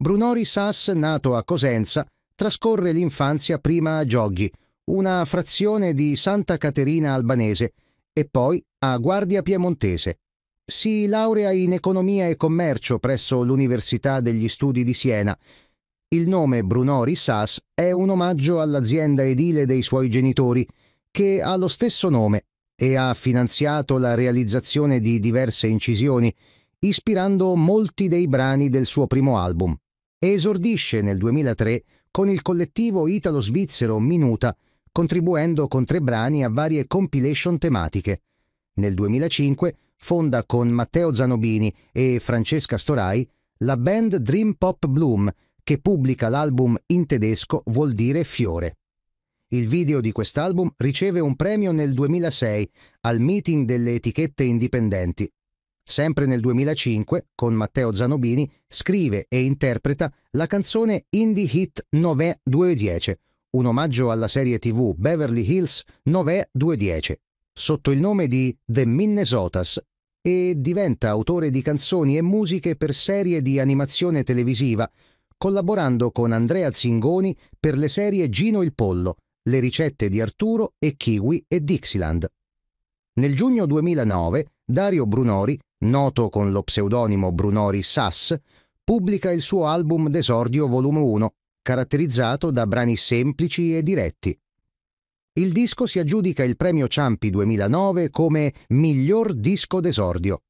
Brunori Sass, nato a Cosenza, trascorre l'infanzia prima a Gioghi, una frazione di Santa Caterina albanese, e poi a Guardia Piemontese. Si laurea in economia e commercio presso l'Università degli Studi di Siena. Il nome Brunori Sass è un omaggio all'azienda edile dei suoi genitori, che ha lo stesso nome e ha finanziato la realizzazione di diverse incisioni, ispirando molti dei brani del suo primo album e esordisce nel 2003 con il collettivo italo-svizzero Minuta, contribuendo con tre brani a varie compilation tematiche. Nel 2005 fonda con Matteo Zanobini e Francesca Storai la band Dream Pop Bloom, che pubblica l'album in tedesco Vuol dire fiore. Il video di quest'album riceve un premio nel 2006 al meeting delle etichette indipendenti Sempre nel 2005, con Matteo Zanobini, scrive e interpreta la canzone Indie Hit 9210, un omaggio alla serie tv Beverly Hills 9210, sotto il nome di The Minnesotas, e diventa autore di canzoni e musiche per serie di animazione televisiva, collaborando con Andrea Zingoni per le serie Gino il Pollo, Le ricette di Arturo e Kiwi e Dixieland. Nel giugno 2009 Dario Brunori noto con lo pseudonimo Brunori Sass, pubblica il suo album d'esordio volume 1, caratterizzato da brani semplici e diretti. Il disco si aggiudica il premio Ciampi 2009 come miglior disco d'esordio.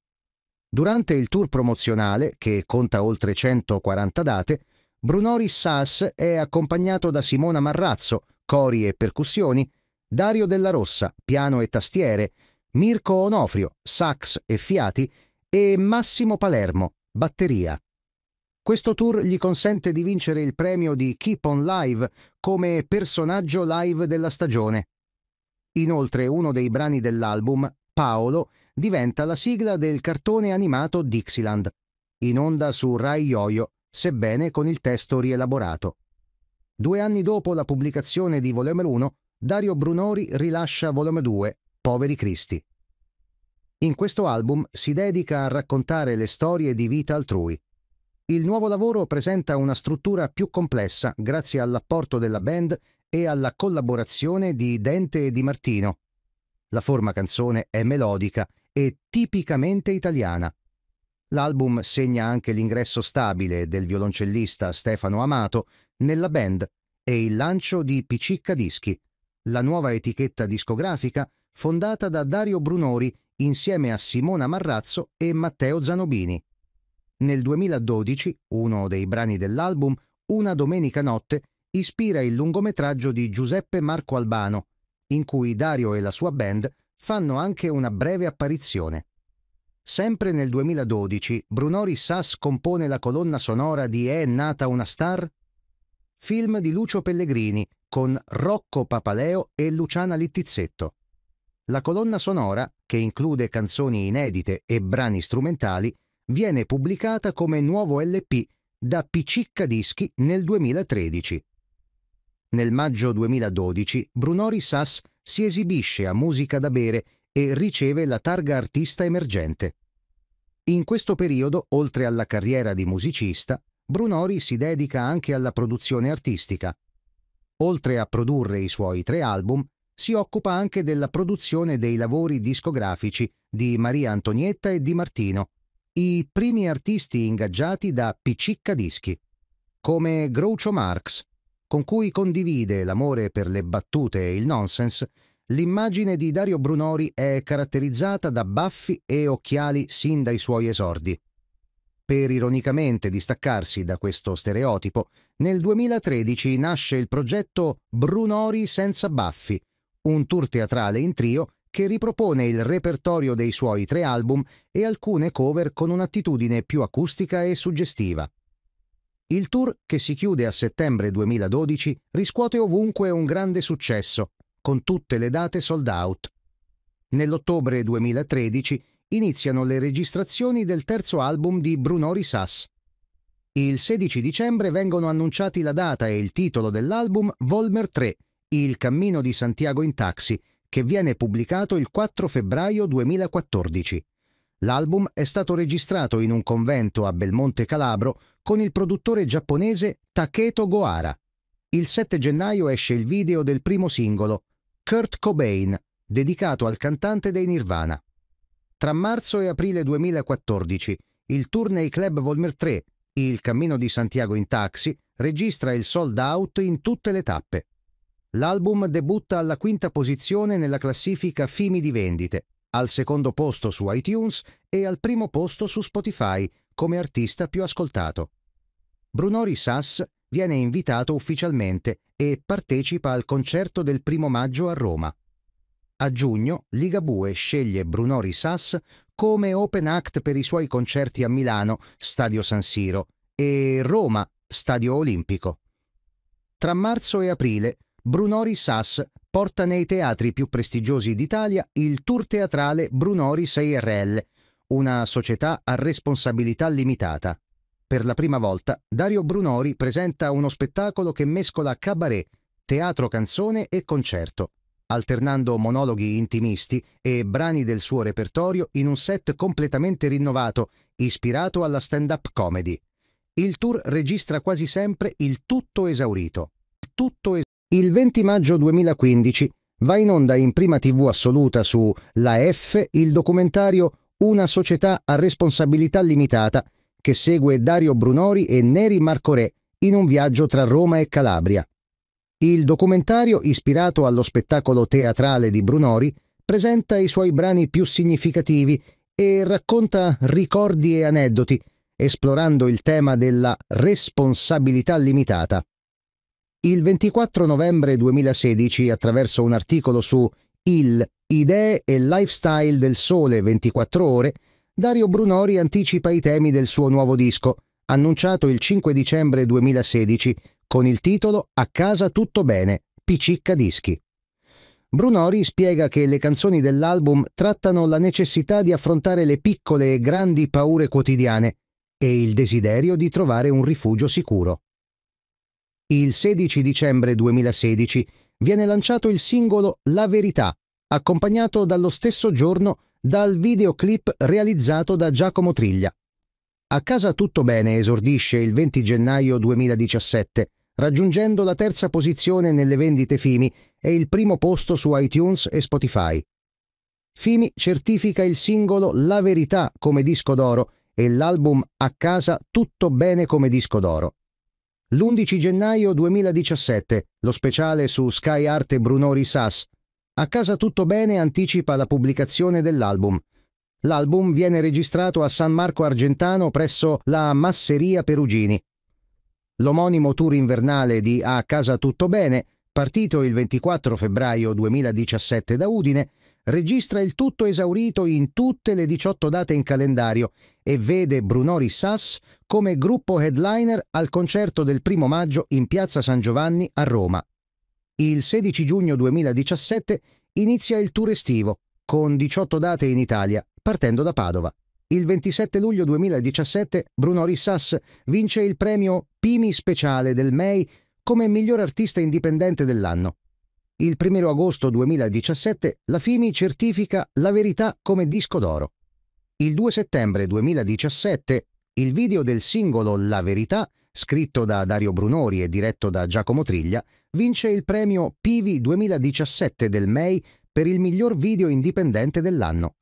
Durante il tour promozionale, che conta oltre 140 date, Brunori Sass è accompagnato da Simona Marrazzo, cori e percussioni, Dario Della Rossa, piano e tastiere, Mirko Onofrio, sax e fiati, e Massimo Palermo, batteria. Questo tour gli consente di vincere il premio di Keep On Live come personaggio live della stagione. Inoltre uno dei brani dell'album, Paolo, diventa la sigla del cartone animato Dixieland, in onda su Rai Yoyo, sebbene con il testo rielaborato. Due anni dopo la pubblicazione di Volume 1, Dario Brunori rilascia Volume 2, Poveri Cristi. In questo album si dedica a raccontare le storie di vita altrui. Il nuovo lavoro presenta una struttura più complessa grazie all'apporto della band e alla collaborazione di Dente e Di Martino. La forma canzone è melodica e tipicamente italiana. L'album segna anche l'ingresso stabile del violoncellista Stefano Amato nella band e il lancio di Picicca Dischi, la nuova etichetta discografica fondata da Dario Brunori insieme a Simona Marrazzo e Matteo Zanobini. Nel 2012, uno dei brani dell'album, Una domenica notte, ispira il lungometraggio di Giuseppe Marco Albano, in cui Dario e la sua band fanno anche una breve apparizione. Sempre nel 2012, Brunori Sass compone la colonna sonora di È nata una star? Film di Lucio Pellegrini, con Rocco Papaleo e Luciana Littizzetto. La colonna sonora, che include canzoni inedite e brani strumentali, viene pubblicata come nuovo LP da Picicca Dischi nel 2013. Nel maggio 2012 Brunori Sass si esibisce a Musica da Bere e riceve la targa artista emergente. In questo periodo, oltre alla carriera di musicista, Brunori si dedica anche alla produzione artistica, Oltre a produrre i suoi tre album, si occupa anche della produzione dei lavori discografici di Maria Antonietta e di Martino, i primi artisti ingaggiati da Piccicca Dischi, come Groucho Marx, con cui condivide l'amore per le battute e il nonsense, l'immagine di Dario Brunori è caratterizzata da baffi e occhiali sin dai suoi esordi. Per ironicamente distaccarsi da questo stereotipo, nel 2013 nasce il progetto Brunori senza baffi, un tour teatrale in trio che ripropone il repertorio dei suoi tre album e alcune cover con un'attitudine più acustica e suggestiva. Il tour, che si chiude a settembre 2012, riscuote ovunque un grande successo, con tutte le date sold out. Nell'ottobre 2013 iniziano le registrazioni del terzo album di Brunori Sass. Il 16 dicembre vengono annunciati la data e il titolo dell'album Volmer 3, Il cammino di Santiago in taxi, che viene pubblicato il 4 febbraio 2014. L'album è stato registrato in un convento a Belmonte Calabro con il produttore giapponese Taketo Goara. Il 7 gennaio esce il video del primo singolo, Kurt Cobain, dedicato al cantante dei Nirvana. Tra marzo e aprile 2014, il Tourney Club Volmer 3, il Cammino di Santiago in taxi, registra il sold out in tutte le tappe. L'album debutta alla quinta posizione nella classifica Fimi di vendite, al secondo posto su iTunes e al primo posto su Spotify come artista più ascoltato. Brunori Sass viene invitato ufficialmente e partecipa al concerto del primo maggio a Roma. A giugno Ligabue sceglie Brunori Risas come open act per i suoi concerti a Milano, Stadio San Siro, e Roma, Stadio Olimpico. Tra marzo e aprile, Brunori Sass porta nei teatri più prestigiosi d'Italia il tour teatrale Brunori 6RL, una società a responsabilità limitata. Per la prima volta, Dario Brunori presenta uno spettacolo che mescola cabaret, teatro canzone e concerto alternando monologhi intimisti e brani del suo repertorio in un set completamente rinnovato, ispirato alla stand-up comedy. Il tour registra quasi sempre il tutto esaurito. Tutto es il 20 maggio 2015 va in onda in prima TV assoluta su La F il documentario Una società a responsabilità limitata che segue Dario Brunori e Neri Marcorè in un viaggio tra Roma e Calabria. Il documentario, ispirato allo spettacolo teatrale di Brunori, presenta i suoi brani più significativi e racconta ricordi e aneddoti, esplorando il tema della responsabilità limitata. Il 24 novembre 2016, attraverso un articolo su Il Idee e Lifestyle del Sole 24 ore, Dario Brunori anticipa i temi del suo nuovo disco, annunciato il 5 dicembre 2016, con il titolo A casa tutto bene, Picicca Dischi. Brunori spiega che le canzoni dell'album trattano la necessità di affrontare le piccole e grandi paure quotidiane e il desiderio di trovare un rifugio sicuro. Il 16 dicembre 2016 viene lanciato il singolo La Verità, accompagnato dallo stesso giorno dal videoclip realizzato da Giacomo Triglia. A casa tutto bene esordisce il 20 gennaio 2017 raggiungendo la terza posizione nelle vendite Fimi e il primo posto su iTunes e Spotify. Fimi certifica il singolo La verità come disco d'oro e l'album A casa tutto bene come disco d'oro. L'11 gennaio 2017, lo speciale su Sky Arte Brunori Sass, A casa tutto bene anticipa la pubblicazione dell'album. L'album viene registrato a San Marco Argentano presso la Masseria Perugini, L'omonimo tour invernale di A Casa Tutto Bene, partito il 24 febbraio 2017 da Udine, registra il tutto esaurito in tutte le 18 date in calendario e vede Brunori Sass come gruppo headliner al concerto del primo maggio in Piazza San Giovanni a Roma. Il 16 giugno 2017 inizia il tour estivo, con 18 date in Italia, partendo da Padova. Il 27 luglio 2017 Bruno Rissas vince il premio Pimi Speciale del MEI come miglior artista indipendente dell'anno. Il 1 agosto 2017 la FIMI certifica La Verità come disco d'oro. Il 2 settembre 2017 il video del singolo La Verità, scritto da Dario Brunori e diretto da Giacomo Triglia, vince il premio Pivi 2017 del MEI per il miglior video indipendente dell'anno.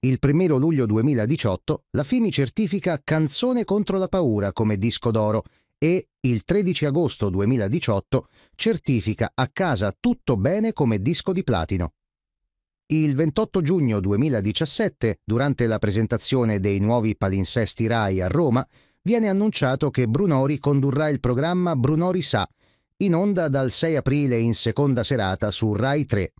Il 1 luglio 2018 la FIMI certifica Canzone contro la paura come disco d'oro e il 13 agosto 2018 certifica A casa tutto bene come disco di platino. Il 28 giugno 2017, durante la presentazione dei nuovi palinsesti RAI a Roma, viene annunciato che Brunori condurrà il programma Brunori Sa, in onda dal 6 aprile in seconda serata su Rai 3.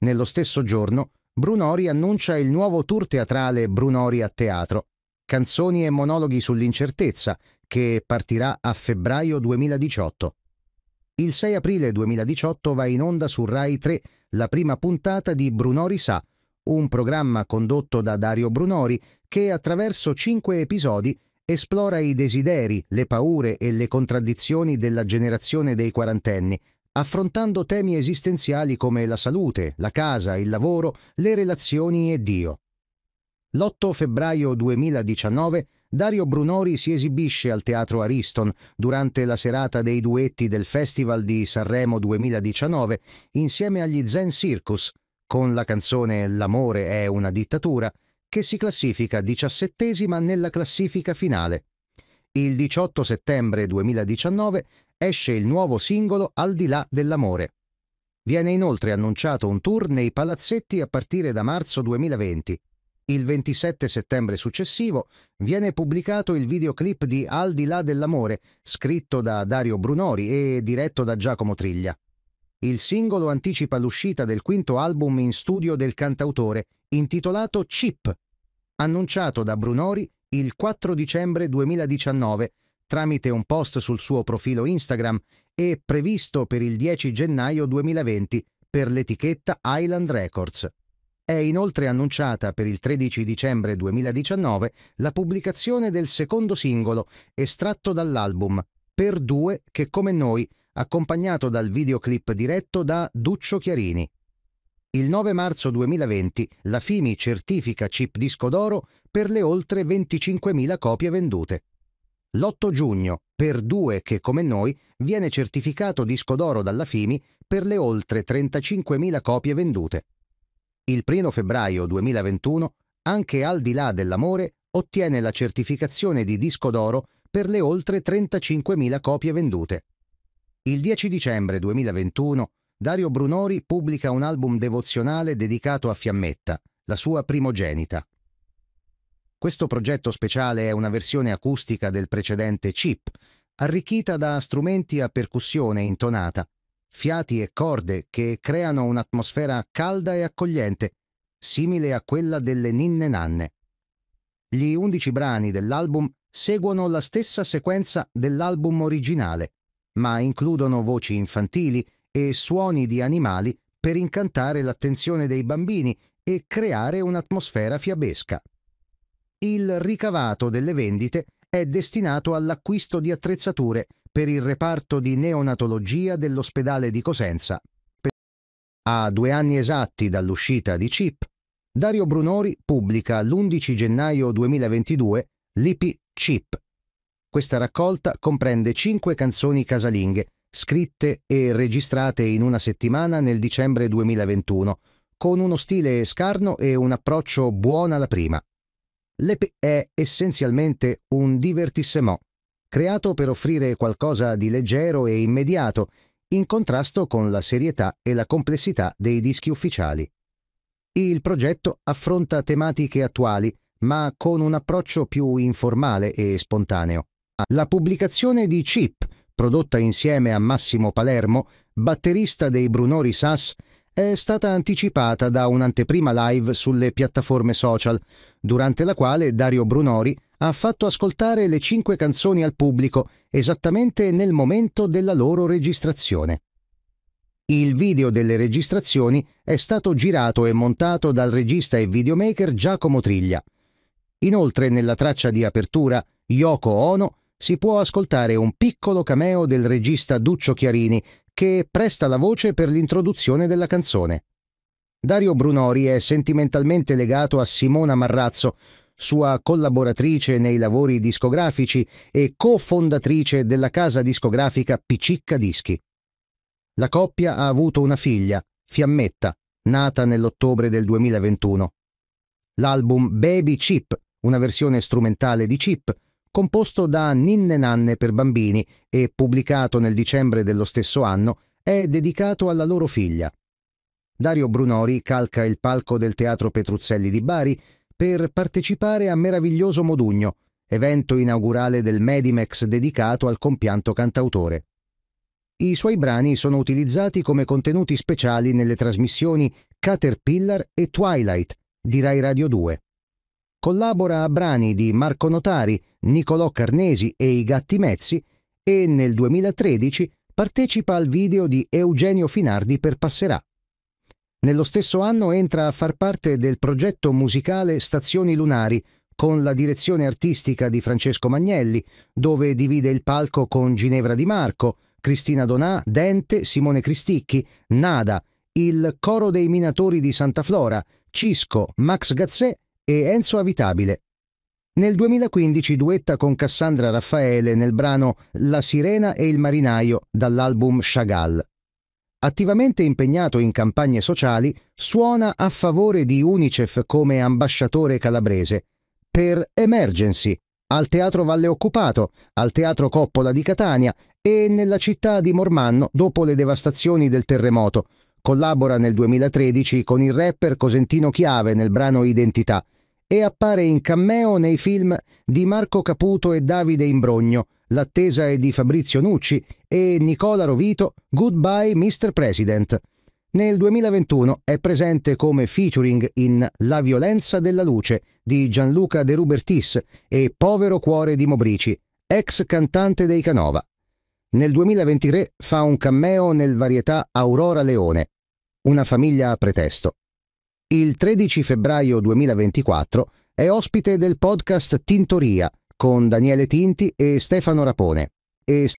Nello stesso giorno, Brunori annuncia il nuovo tour teatrale Brunori a teatro, canzoni e monologhi sull'incertezza, che partirà a febbraio 2018. Il 6 aprile 2018 va in onda su Rai 3 la prima puntata di Brunori Sa, un programma condotto da Dario Brunori che attraverso cinque episodi esplora i desideri, le paure e le contraddizioni della generazione dei quarantenni, affrontando temi esistenziali come la salute, la casa, il lavoro, le relazioni e Dio. L'8 febbraio 2019 Dario Brunori si esibisce al Teatro Ariston durante la serata dei duetti del Festival di Sanremo 2019 insieme agli Zen Circus con la canzone L'amore è una dittatura che si classifica diciassettesima nella classifica finale. Il 18 settembre 2019 esce il nuovo singolo Al di là dell'amore. Viene inoltre annunciato un tour nei palazzetti a partire da marzo 2020. Il 27 settembre successivo viene pubblicato il videoclip di Al di là dell'amore, scritto da Dario Brunori e diretto da Giacomo Triglia. Il singolo anticipa l'uscita del quinto album in studio del cantautore, intitolato Chip, annunciato da Brunori il 4 dicembre 2019 tramite un post sul suo profilo Instagram e previsto per il 10 gennaio 2020 per l'etichetta Island Records. È inoltre annunciata per il 13 dicembre 2019 la pubblicazione del secondo singolo estratto dall'album Per due che come noi, accompagnato dal videoclip diretto da Duccio Chiarini. Il 9 marzo 2020 la FIMI certifica chip disco d'oro per le oltre 25.000 copie vendute. L'8 giugno, per due che come noi, viene certificato disco d'oro dalla FIMI per le oltre 35.000 copie vendute. Il 1 febbraio 2021, anche al di là dell'amore, ottiene la certificazione di disco d'oro per le oltre 35.000 copie vendute. Il 10 dicembre 2021, Dario Brunori pubblica un album devozionale dedicato a Fiammetta, la sua primogenita. Questo progetto speciale è una versione acustica del precedente chip, arricchita da strumenti a percussione intonata, fiati e corde che creano un'atmosfera calda e accogliente, simile a quella delle ninne nanne. Gli undici brani dell'album seguono la stessa sequenza dell'album originale, ma includono voci infantili e suoni di animali per incantare l'attenzione dei bambini e creare un'atmosfera fiabesca il ricavato delle vendite è destinato all'acquisto di attrezzature per il reparto di neonatologia dell'ospedale di Cosenza. A due anni esatti dall'uscita di CIP, Dario Brunori pubblica l'11 gennaio 2022 l'IPI CIP. Questa raccolta comprende cinque canzoni casalinghe, scritte e registrate in una settimana nel dicembre 2021, con uno stile scarno e un approccio buono alla prima l'EP è essenzialmente un divertissement, creato per offrire qualcosa di leggero e immediato, in contrasto con la serietà e la complessità dei dischi ufficiali. Il progetto affronta tematiche attuali, ma con un approccio più informale e spontaneo. La pubblicazione di Chip, prodotta insieme a Massimo Palermo, batterista dei Brunori Sass, è stata anticipata da un'anteprima live sulle piattaforme social, durante la quale Dario Brunori ha fatto ascoltare le cinque canzoni al pubblico esattamente nel momento della loro registrazione. Il video delle registrazioni è stato girato e montato dal regista e videomaker Giacomo Triglia. Inoltre nella traccia di apertura Yoko Ono si può ascoltare un piccolo cameo del regista Duccio Chiarini che presta la voce per l'introduzione della canzone. Dario Brunori è sentimentalmente legato a Simona Marrazzo, sua collaboratrice nei lavori discografici e cofondatrice della casa discografica Picicca Dischi. La coppia ha avuto una figlia, Fiammetta, nata nell'ottobre del 2021. L'album Baby Chip, una versione strumentale di Chip, composto da Ninne Nanne per bambini e pubblicato nel dicembre dello stesso anno, è dedicato alla loro figlia. Dario Brunori calca il palco del Teatro Petruzzelli di Bari per partecipare a Meraviglioso Modugno, evento inaugurale del Medimex dedicato al compianto cantautore. I suoi brani sono utilizzati come contenuti speciali nelle trasmissioni Caterpillar e Twilight di Rai Radio 2 collabora a brani di Marco Notari, Nicolò Carnesi e i Gatti Mezzi e nel 2013 partecipa al video di Eugenio Finardi per Passerà. Nello stesso anno entra a far parte del progetto musicale Stazioni Lunari, con la direzione artistica di Francesco Magnelli, dove divide il palco con Ginevra Di Marco, Cristina Donà, Dente, Simone Cristicchi, Nada, il Coro dei Minatori di Santa Flora, Cisco, Max Gazzè e Enzo Avitabile. Nel 2015 duetta con Cassandra Raffaele nel brano La sirena e il marinaio dall'album Chagall. Attivamente impegnato in campagne sociali, suona a favore di UNICEF come ambasciatore calabrese per Emergency, al Teatro Valle Occupato, al Teatro Coppola di Catania e nella città di Mormanno dopo le devastazioni del terremoto. Collabora nel 2013 con il rapper Cosentino Chiave nel brano Identità e appare in cameo nei film di Marco Caputo e Davide Imbrogno, L'attesa è di Fabrizio Nucci e Nicola Rovito, Goodbye Mr. President. Nel 2021 è presente come featuring in La violenza della luce di Gianluca De Rubertis e Povero cuore di Mobrici, ex cantante dei Canova. Nel 2023 fa un cameo nel varietà Aurora Leone, Una famiglia a pretesto il 13 febbraio 2024 è ospite del podcast Tintoria con Daniele Tinti e Stefano Rapone. E